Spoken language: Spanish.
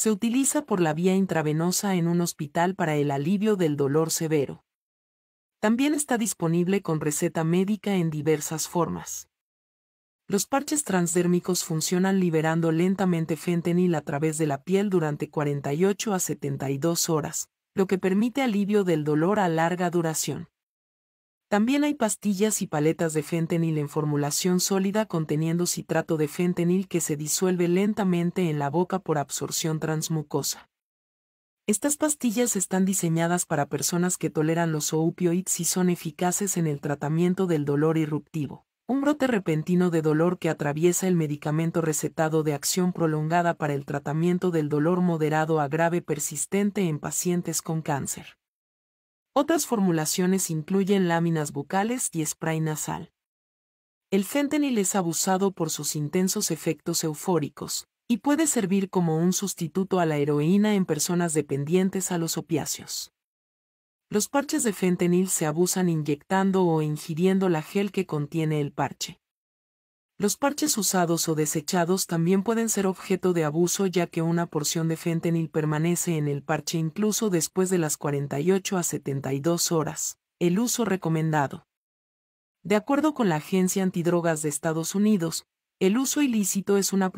Se utiliza por la vía intravenosa en un hospital para el alivio del dolor severo. También está disponible con receta médica en diversas formas. Los parches transdérmicos funcionan liberando lentamente fentanil a través de la piel durante 48 a 72 horas, lo que permite alivio del dolor a larga duración. También hay pastillas y paletas de fentanil en formulación sólida conteniendo citrato de fentanil que se disuelve lentamente en la boca por absorción transmucosa. Estas pastillas están diseñadas para personas que toleran los opioides y son eficaces en el tratamiento del dolor irruptivo, un brote repentino de dolor que atraviesa el medicamento recetado de acción prolongada para el tratamiento del dolor moderado a grave persistente en pacientes con cáncer. Otras formulaciones incluyen láminas bucales y spray nasal. El fentanil es abusado por sus intensos efectos eufóricos, y puede servir como un sustituto a la heroína en personas dependientes a los opiáceos. Los parches de fentanil se abusan inyectando o ingiriendo la gel que contiene el parche. Los parches usados o desechados también pueden ser objeto de abuso ya que una porción de fentanil permanece en el parche incluso después de las 48 a 72 horas, el uso recomendado. De acuerdo con la Agencia Antidrogas de Estados Unidos, el uso ilícito es una